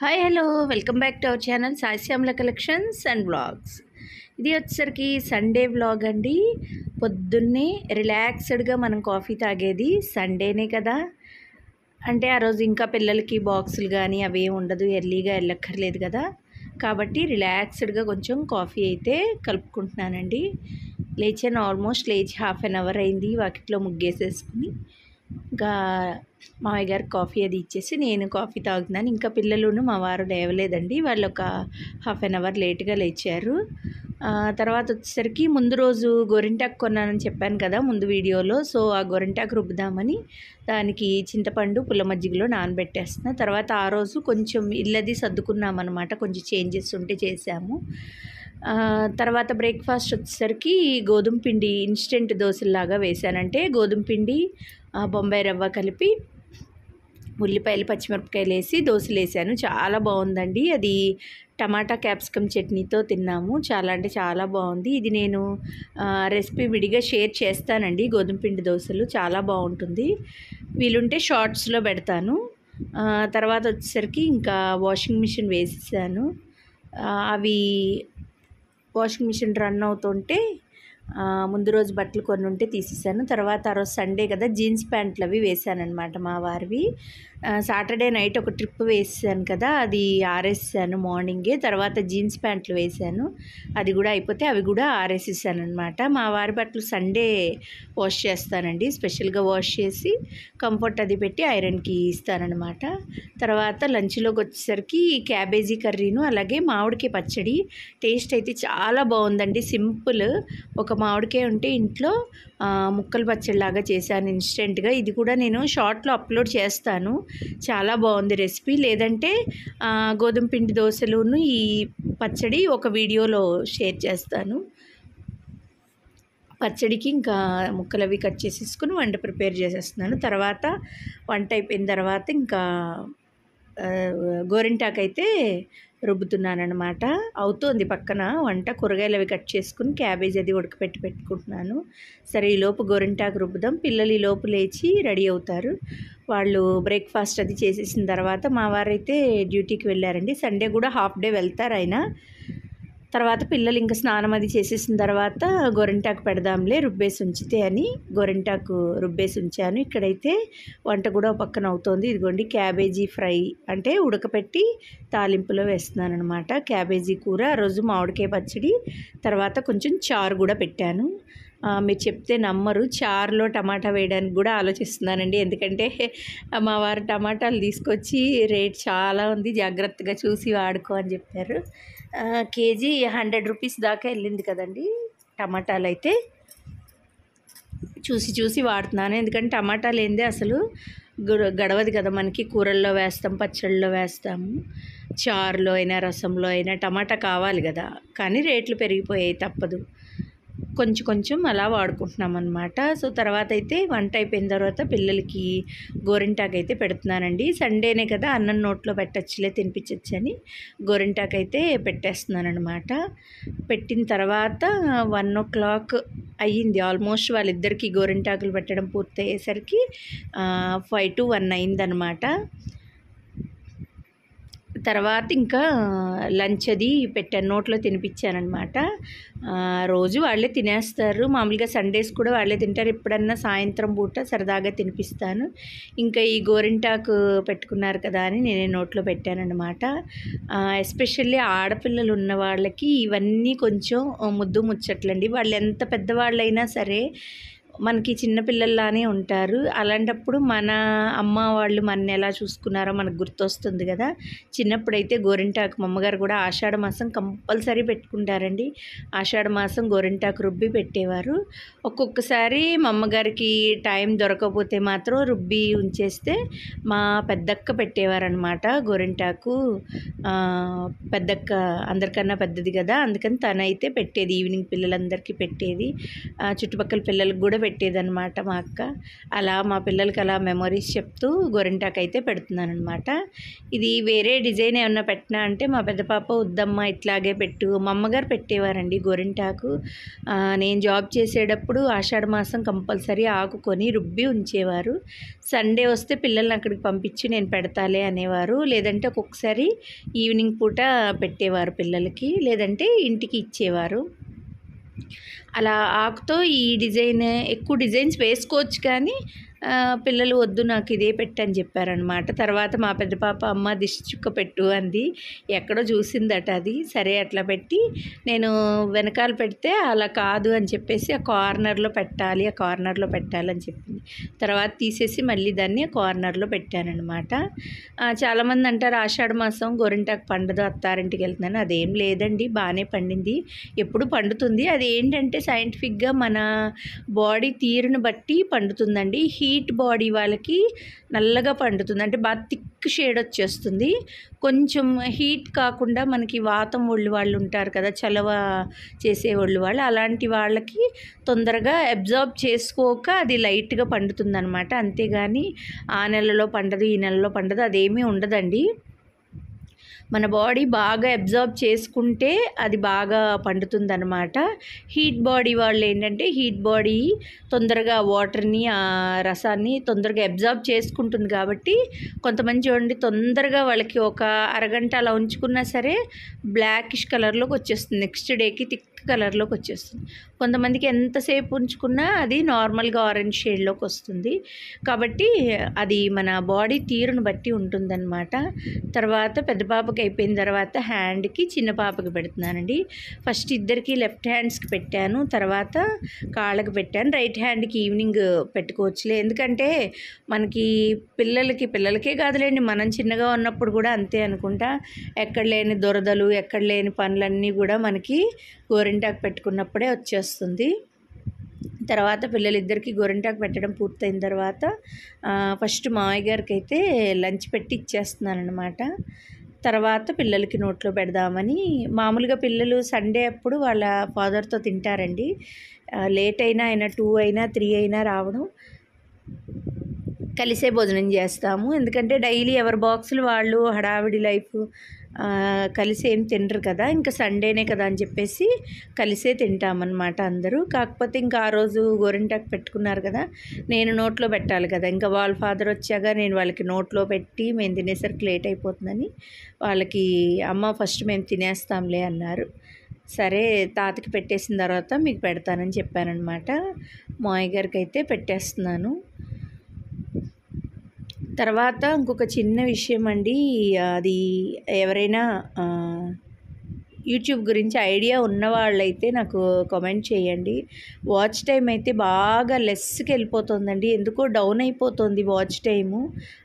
hi hello welcome back to our channel Saishyamala collections and blogs ఇది వచ్చేసరికి Sunday blog అండి పొద్దున్నే రిలాక్స్డ్గా మనం కాఫీ తాగేది సండేనే కదా అంటే ఆ రోజు ఇంకా పిల్లలకి బాక్సులు కానీ అవి ఉండదు ఎర్లీగా వెళ్ళక్కర్లేదు కదా కాబట్టి రిలాక్స్డ్గా కొంచెం కాఫీ అయితే కలుపుకుంటున్నానండి లేచాను ఆల్మోస్ట్ లేచి హాఫ్ అన్ అవర్ అయింది వాకిట్లో ముగ్గేసేసుకుని ఇంకా మామయ్య గారు కాఫీ అది ఇచ్చేసి నేను కాఫీ తాగుతున్నాను ఇంకా పిల్లలును మా వారు లేవలేదండి వాళ్ళు ఒక హాఫ్ అన్ అవర్ లేట్గా లేచారు తర్వాత వచ్చేసరికి ముందు రోజు గొరింటాక్ కొన్నానని చెప్పాను కదా ముందు వీడియోలో సో ఆ గొరింటాక్ రుబ్బుదామని దానికి చింతపండు పుల్ల మజ్జిగలో నానబెట్టేస్తున్నాను తర్వాత ఆ రోజు కొంచెం ఇల్లది సర్దుకున్నామన్నమాట కొంచెం చేంజెస్ ఉంటే చేసాము తర్వాత బ్రేక్ఫాస్ట్ వచ్చేసరికి గోధుమ పిండి ఇన్స్టెంట్ దోశలాగా వేశానంటే గోధుమ పిండి బొంబాయి రవ్వ కలిపి ఉల్లిపాయలు పచ్చిమిరపకాయలు వేసి దోశలు వేసాను చాలా బాగుందండి అది టమాటా క్యాప్సికమ్ చట్నీతో తిన్నాము చాలా అంటే చాలా బాగుంది ఇది నేను రెసిపీ విడిగా షేర్ చేస్తానండి గోధుమ పిండి దోశలు చాలా బాగుంటుంది వీలుంటే షార్ట్స్లో పెడతాను తర్వాత వచ్చేసరికి ఇంకా వాషింగ్ మిషన్ వేసేసాను అవి వాషింగ్ మిషన్ రన్ అవుతుంటే ముందు రోజు బట్టలు కొన్ని ఉంటే తీసేసాను తర్వాత ఆ రోజు సండే కదా జీన్స్ ప్యాంట్లు అవి వేసానమాట మా వారివి సాటర్డే నైట్ ఒక ట్రిప్ వేసాను కదా అది ఆరేసాను మార్నింగే తర్వాత జీన్స్ ప్యాంట్లు వేసాను అది కూడా అయిపోతే అవి కూడా ఆరేసేసాను అనమాట మా వారి బట్టలు సండే వాష్ చేస్తానండి స్పెషల్గా వాష్ చేసి కంఫర్ట్ అది పెట్టి ఐరన్కి ఇస్తానమాట తర్వాత లంచ్లోకి వచ్చేసరికి క్యాబేజీ కర్రీను అలాగే మామిడికి పచ్చడి టేస్ట్ అయితే చాలా బాగుందండి సింపుల్ ఒక మామిడికాయ ఉంటే ఇంట్లో ముక్కలు పచ్చడిలాగా చేశాను ఇన్స్టెంట్గా ఇది కూడా నేను షార్ట్లో అప్లోడ్ చేస్తాను చాలా బాగుంది రెసిపీ లేదంటే గోధుమ పిండి దోశలును ఈ పచ్చడి ఒక వీడియోలో షేర్ చేస్తాను పచ్చడికి ఇంకా ముక్కలు అవి కట్ చేసేసుకుని వంట ప్రిపేర్ చేసేస్తున్నాను తర్వాత వంట అయిపోయిన తర్వాత ఇంకా గోరింటాకైతే రుబ్బుతున్నానమాట అవుతోంది పక్కన వంట కూరగాయలు అవి కట్ చేసుకుని క్యాబేజ్ అది ఉడకపెట్టి పెట్టుకుంటున్నాను సరే ఈలోపు గోరింటాకు రుబ్బుదాం పిల్లలు ఈలోపు లేచి రెడీ అవుతారు వాళ్ళు బ్రేక్ఫాస్ట్ అది చేసేసిన తర్వాత మా వారైతే డ్యూటీకి వెళ్ళారండి సండే కూడా హాఫ్ డే వెళ్తారు ఆయన తర్వాత పిల్లలు ఇంకా స్నానం అది చేసేసిన తర్వాత గొరింటాకు పెడదాంలే రుబ్బేసి ఉంచితే అని గొరింటాకు రుబ్బేసి ఉంచాను ఇక్కడైతే వంట కూడా పక్కన అవుతోంది ఇదిగోండి క్యాబేజీ ఫ్రై అంటే ఉడకపెట్టి తాలింపులో వేస్తున్నాను అనమాట క్యాబేజీ కూర ఆ రోజు మామిడికాయ పచ్చడి తర్వాత కొంచెం చారు కూడా పెట్టాను మీరు చెప్తే నమ్మరు చారులో టమాటా వేయడానికి కూడా ఆలోచిస్తున్నానండి ఎందుకంటే మా వారు టమాటాలు తీసుకొచ్చి రేట్ చాలా ఉంది జాగ్రత్తగా చూసి వాడుకో అని చెప్పారు కేజీ హండ్రెడ్ రూపీస్ దాకా వెళ్ళింది కదండి టమాటాలు అయితే చూసి చూసి వాడుతున్నాను ఎందుకంటే టమాటాలు ఏంది అసలు గడవదు కదా మనకి కూరల్లో వేస్తాం పచ్చళ్ళలో వేస్తాము చారులో అయినా రసంలో అయినా టమాటా కావాలి కదా కానీ రేట్లు పెరిగిపోయాయి తప్పదు కొంచెం కొంచెం అలా వాడుకుంటున్నాం అనమాట సో తర్వాత అయితే వంట అయిపోయిన తర్వాత పిల్లలకి గోరింటాకు అయితే పెడుతున్నానండి సండేనే కదా అన్నం నోట్లో పెట్టచ్చులే తినిపించచ్చు అని గోరింటాకు అయితే పెట్టేస్తున్నాను అనమాట పెట్టిన తర్వాత వన్ ఓ క్లాక్ అయ్యింది ఆల్మోస్ట్ వాళ్ళిద్దరికీ గోరింటాకులు పెట్టడం పూర్తయ్యేసరికి ఫైవ్ టు వన్ అయిందనమాట తర్వాత ఇంకా లంచ్ అది పెట్టాను నోట్లో తినిపించానమాట రోజు వాళ్ళే తినేస్తారు మామూలుగా సండేస్ కూడా వాళ్ళే తింటారు ఎప్పుడన్నా సాయంత్రం పూట సరదాగా తినిపిస్తాను ఇంకా ఈ గోరింటాకు పెట్టుకున్నారు కదా అని నేనే నోట్లో పెట్టానమాట ఎస్పెషల్లీ ఆడపిల్లలు ఉన్న వాళ్ళకి ఇవన్నీ కొంచెం ముద్దు ముచ్చట్లండి వాళ్ళు ఎంత పెద్దవాళ్ళైనా సరే మనకి చిన్నపిల్లల్లానే ఉంటారు అలాంటప్పుడు మన అమ్మ వాళ్ళు మనని ఎలా చూసుకున్నారో మనకు గుర్తొస్తుంది కదా చిన్నప్పుడైతే గోరింటాకు అమ్మగారు కూడా ఆషాఢ మాసం కంపల్సరీ పెట్టుకుంటారండి ఆషాఢ మాసం గోరింటాకు రుబ్బి పెట్టేవారు ఒక్కొక్కసారి మా అమ్మగారికి టైం దొరకకపోతే మాత్రం రుబ్బి ఉంచేస్తే మా పెద్దక్క పెట్టేవారనమాట గోరింటాకు పెద్దక్క అందరికన్నా పెద్దది కదా అందుకని తనైతే పెట్టేది ఈవినింగ్ పిల్లలందరికీ పెట్టేది చుట్టుపక్కల పిల్లలకు కూడా పెట్టేదన్నమాట మా అక్క అలా మా పిల్లలకి అలా మెమొరీస్ చెప్తూ గొరింటాకు అయితే పెడుతున్నాను అనమాట ఇది వేరే డిజైన్ ఏమన్నా పెట్టినా అంటే మా పెద్ద పాప వద్దమ్మ ఇట్లాగే పెట్టు మా అమ్మగారు పెట్టేవారండి గొరింటాకు నేను జాబ్ చేసేటప్పుడు ఆషాఢ మాసం కంపల్సరీ ఆకుకొని రుబ్బి ఉంచేవారు సండే వస్తే పిల్లల్ని అక్కడికి పంపించి నేను పెడతాలే అనేవారు లేదంటే ఒక్కొక్కసారి ఈవినింగ్ పూట పెట్టేవారు పిల్లలకి లేదంటే ఇంటికి ఇచ్చేవారు అలా ఆకుతో ఈ డిజైన్ ఎక్కువ డిజైన్స్ వేసుకోవచ్చు కానీ పిల్లలు వద్దు నాకు ఇదే పెట్టని చెప్పారనమాట తర్వాత మా పెద్ద పాప అమ్మ దిష్టి చుక్క పెట్టు అంది ఎక్కడో చూసిందట అది సరే అట్లా పెట్టి నేను వెనకాల పెడితే అలా కాదు అని చెప్పేసి ఆ కార్నర్లో పెట్టాలి ఆ కార్నర్లో పెట్టాలని చెప్పింది తర్వాత తీసేసి మళ్ళీ దాన్ని కార్నర్లో పెట్టానమాట చాలామంది అంటారు ఆషాఢ మాసం గొరింటాకు పండదు అత్తారింటికి వెళ్తున్నాను అదేం లేదండి బాగానే పండింది ఎప్పుడు పండుతుంది అది ఏంటంటే సైంటిఫిక్గా మన బాడీ తీరును బట్టి పండుతుందండి హీ హీట్ బాడీ వాళ్ళకి నల్లగా పండుతుంది అంటే బాగా థిక్ షేడ్ వచ్చేస్తుంది కొంచెం హీట్ కాకుండా మనకి వాతం ఒళ్ళు వాళ్ళు ఉంటారు కదా చలవ చేసే ఒళ్ళు వాళ్ళు అలాంటి వాళ్ళకి తొందరగా అబ్జార్బ్ చేసుకోక అది లైట్గా పండుతుంది అనమాట అంతేగాని ఆ నెలలో పండదు ఈ నెలలో పండదు అదేమీ ఉండదండి మన బాడీ బాగా అబ్జర్వ్ చేసుకుంటే అది బాగా పండుతుందన్నమాట హీట్ బాడీ వాళ్ళు ఏంటంటే హీట్ బాడీ తొందరగా వాటర్ని ఆ రసాన్ని తొందరగా అబ్జర్వ్ చేసుకుంటుంది కాబట్టి కొంతమంది చూడండి తొందరగా వాళ్ళకి ఒక అరగంట అలా ఉంచుకున్నా సరే బ్లాకిష్ కలర్లోకి వచ్చేస్తుంది నెక్స్ట్ డేకి థిక్ కలర్లోకి వచ్చేస్తుంది కొంతమందికి ఎంతసేపు ఉంచుకున్నా అది నార్మల్గా ఆరెంజ్ షేడ్లోకి వస్తుంది కాబట్టి అది మన బాడీ తీరును బట్టి ఉంటుందన్నమాట తర్వాత పెద్ద పాపకి అయిపోయిన తర్వాత హ్యాండ్కి చిన్న పాపకి పెడుతున్నానండి ఫస్ట్ ఇద్దరికి లెఫ్ట్ హ్యాండ్స్కి పెట్టాను తర్వాత కాళ్ళకి పెట్టాను రైట్ హ్యాండ్కి ఈవినింగ్ పెట్టుకోవచ్చులే ఎందుకంటే మనకి పిల్లలకి పిల్లలకే కాదులేండి మనం చిన్నగా ఉన్నప్పుడు కూడా అంతే అనుకుంటా ఎక్కడ లేని దొరదలు ఎక్కడ లేని పనులన్నీ కూడా మనకి గోరె గోరింటాకు పెట్టుకున్నప్పుడే వచ్చేస్తుంది తర్వాత పిల్లలిద్దరికీ గోరింటాకు పెట్టడం పూర్తయిన తర్వాత ఫస్ట్ మావయ్య గారికి అయితే లంచ్ పెట్టి ఇచ్చేస్తున్నాను అనమాట తర్వాత పిల్లలకి నోట్లో పెడదామని మామూలుగా పిల్లలు సండే అప్పుడు వాళ్ళ ఫాదర్తో తింటారండి లేట్ అయినా అయినా టూ అయినా త్రీ అయినా రావడం కలిసే భోజనం చేస్తాము ఎందుకంటే డైలీ ఎవరి బాక్సులు వాళ్ళు హడావిడి లైఫ్ కలిసి ఏం తినరు కదా ఇంకా సండేనే కదా అని చెప్పేసి కలిసే తింటామన్నమాట అందరూ కాకపోతే ఇంకా ఆ రోజు గోరింటాకు పెట్టుకున్నారు కదా నేను నోట్లో పెట్టాలి కదా ఇంకా వాళ్ళ ఫాదర్ వచ్చాక నేను వాళ్ళకి నోట్లో పెట్టి మేము తినేసరికి లేట్ అయిపోతుందని వాళ్ళకి అమ్మ ఫస్ట్ మేము తినేస్తాంలే అన్నారు సరే తాతకి పెట్టేసిన తర్వాత మీకు పెడతానని మా అయ్య గారికి అయితే పెట్టేస్తున్నాను తర్వాత ఇంకొక చిన్న విషయం అండి అది ఎవరైనా యూట్యూబ్ గురించి ఐడియా ఉన్నవాళ్ళైతే నాకు కామెంట్ చేయండి వాచ్ టైం అయితే బాగా లెస్కి వెళ్ళిపోతుందండి ఎందుకో డౌన్ అయిపోతుంది వాచ్ టైము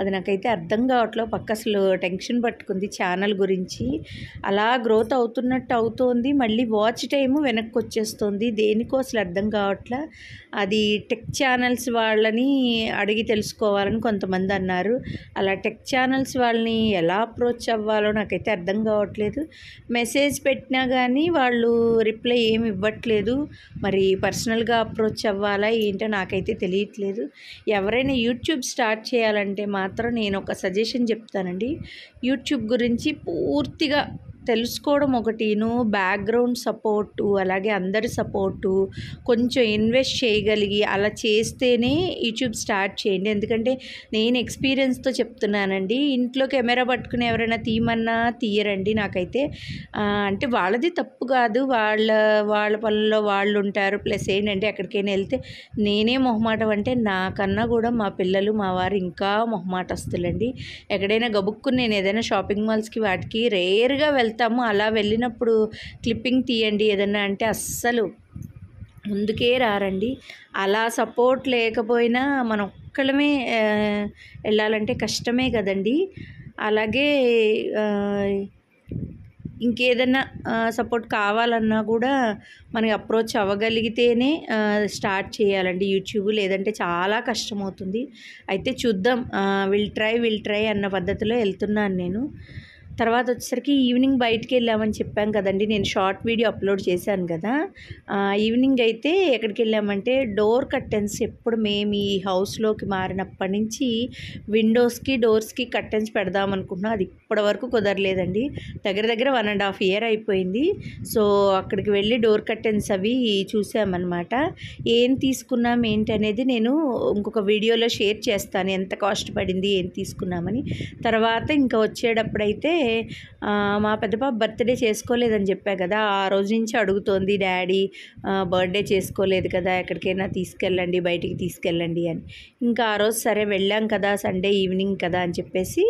అది నాకైతే అర్థం కావట్లేదు పక్క అసలు టెన్షన్ పట్టుకుంది ఛానల్ గురించి అలా గ్రోత్ అవుతున్నట్టు అవుతోంది మళ్ళీ వాచ్ టైము వెనక్కి వచ్చేస్తుంది దేనికో అసలు అర్థం కావట్లా అది టెక్ ఛానల్స్ వాళ్ళని అడిగి తెలుసుకోవాలని కొంతమంది అన్నారు అలా టెక్ ఛానల్స్ వాళ్ళని ఎలా అప్రోచ్ అవ్వాలో నాకైతే అర్థం కావట్లేదు మెసేజ్ పెట్టినా కానీ వాళ్ళు రిప్లై ఏమి ఇవ్వట్లేదు మరి పర్సనల్గా అప్రోచ్ అవ్వాలా ఏంటో నాకైతే తెలియట్లేదు ఎవరైనా యూట్యూబ్ స్టార్ట్ చేయాలంటే మాత్రం నేను ఒక సజెషన్ చెప్తానండి యూట్యూబ్ గురించి పూర్తిగా తెలుసుకోవడం ఒకటిను బ్యాక్గ్రౌండ్ సపోర్టు అలాగే అందరి సపోర్టు కొంచెం ఇన్వెస్ట్ చేయగలిగి అలా చేస్తేనే యూట్యూబ్ స్టార్ట్ చేయండి ఎందుకంటే నేను ఎక్స్పీరియన్స్తో చెప్తున్నానండి ఇంట్లో కెమెరా పట్టుకుని ఎవరైనా తీయమన్నా తీయరండి నాకైతే అంటే వాళ్ళది తప్పు కాదు వాళ్ళ వాళ్ళ పనుల్లో వాళ్ళు ఉంటారు ప్లస్ ఏంటంటే ఎక్కడికైనా వెళ్తే నేనే మొహమాటం అంటే నాకన్నా కూడా మా పిల్లలు మా వారు ఇంకా మొహమాటస్తులండి ఎక్కడైనా గబుక్కుని నేను ఏదైనా షాపింగ్ మాల్స్కి వాటికి రేర్గా వెళ్తాను వెళ్తాము అలా వెళ్ళినప్పుడు క్లిప్పింగ్ తీయండి ఏదన్నా అంటే అస్సలు ముందుకే రారండి అలా సపోర్ట్ లేకపోయినా మనం ఒక్కళ్ళమే వెళ్ళాలంటే కష్టమే కదండి అలాగే ఇంకేదన్నా సపోర్ట్ కావాలన్నా కూడా మనకి అప్రోచ్ అవ్వగలిగితేనే స్టార్ట్ చేయాలండి యూట్యూబ్ లేదంటే చాలా కష్టమవుతుంది అయితే చూద్దాం విల్ ట్రై విల్ ట్రై అన్న పద్ధతిలో వెళ్తున్నాను నేను తర్వాత వచ్చేసరికి ఈవినింగ్ బయటికి వెళ్ళామని చెప్పాం కదండి నేను షార్ట్ వీడియో అప్లోడ్ చేశాను కదా ఈవినింగ్ అయితే ఎక్కడికి వెళ్ళామంటే డోర్ కర్టెన్స్ ఎప్పుడు మేము ఈ హౌస్లోకి మారినప్పటి నుంచి విండోస్కి డోర్స్కి కర్టెన్స్ పెడదాం అనుకుంటున్నాం అది ఇప్పటి వరకు కుదరలేదండి దగ్గర దగ్గర వన్ అండ్ హాఫ్ ఇయర్ అయిపోయింది సో అక్కడికి వెళ్ళి డోర్ కర్టెన్స్ అవి చూసామన్నమాట ఏం తీసుకున్నాం ఏంటనేది నేను ఇంకొక వీడియోలో షేర్ చేస్తాను ఎంత కాస్ట్ పడింది ఏం తీసుకున్నామని తర్వాత ఇంకా వచ్చేటప్పుడైతే మా పెద్ద పాప బర్త్డే చేసుకోలేదని చెప్పా కదా ఆ రోజు నుంచి అడుగుతోంది డాడీ బర్త్డే చేసుకోలేదు కదా ఎక్కడికైనా తీసుకెళ్ళండి బయటికి తీసుకెళ్ళండి అని ఇంకా ఆ రోజు సరే వెళ్ళాం కదా సండే ఈవినింగ్ కదా అని చెప్పేసి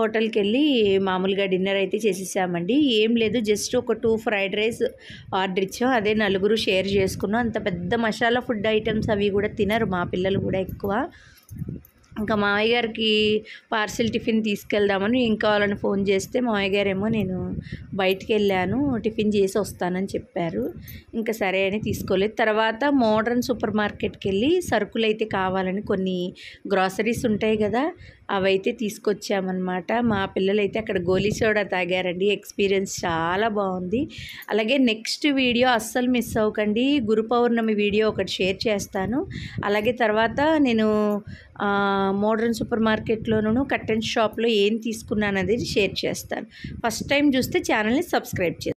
హోటల్కి వెళ్ళి మామూలుగా డిన్నర్ అయితే చేసేసామండి ఏం లేదు జస్ట్ ఒక టూ ఫ్రైడ్ రైస్ ఆర్డర్ ఇచ్చాం అదే నలుగురు షేర్ చేసుకున్నాం అంత పెద్ద మసాలా ఫుడ్ ఐటమ్స్ అవి కూడా తినరు మా పిల్లలు కూడా ఎక్కువ ఇంకా మామయ్య గారికి పార్సిల్ టిఫిన్ తీసుకెళ్దామని ఇంకా వాళ్ళని ఫోన్ చేస్తే మామయ్య గారేమో నేను బయటికి వెళ్ళాను టిఫిన్ చేసి వస్తానని చెప్పారు ఇంకా సరే అని తీసుకోలేదు తర్వాత మోడర్న్ సూపర్ మార్కెట్కి వెళ్ళి సరుకులు అయితే కావాలని కొన్ని గ్రాసరీస్ ఉంటాయి కదా అవైతే తీసుకొచ్చామన్నమాట మా పిల్లలైతే అక్కడ గోలీ సోడా తాగారండి ఎక్స్పీరియన్స్ చాలా బాగుంది అలాగే నెక్స్ట్ వీడియో అస్సలు మిస్ అవ్వకండి గురు పౌర్ణమి వీడియో ఒకటి షేర్ చేస్తాను అలాగే తర్వాత నేను మోడర్న్ సూపర్ మార్కెట్లోనూ కట్టెన్ షాప్లో ఏం తీసుకున్నాను అనేది షేర్ చేస్తాను ఫస్ట్ టైం చూస్తే ఛానల్ని సబ్స్క్రైబ్ చేస్తాను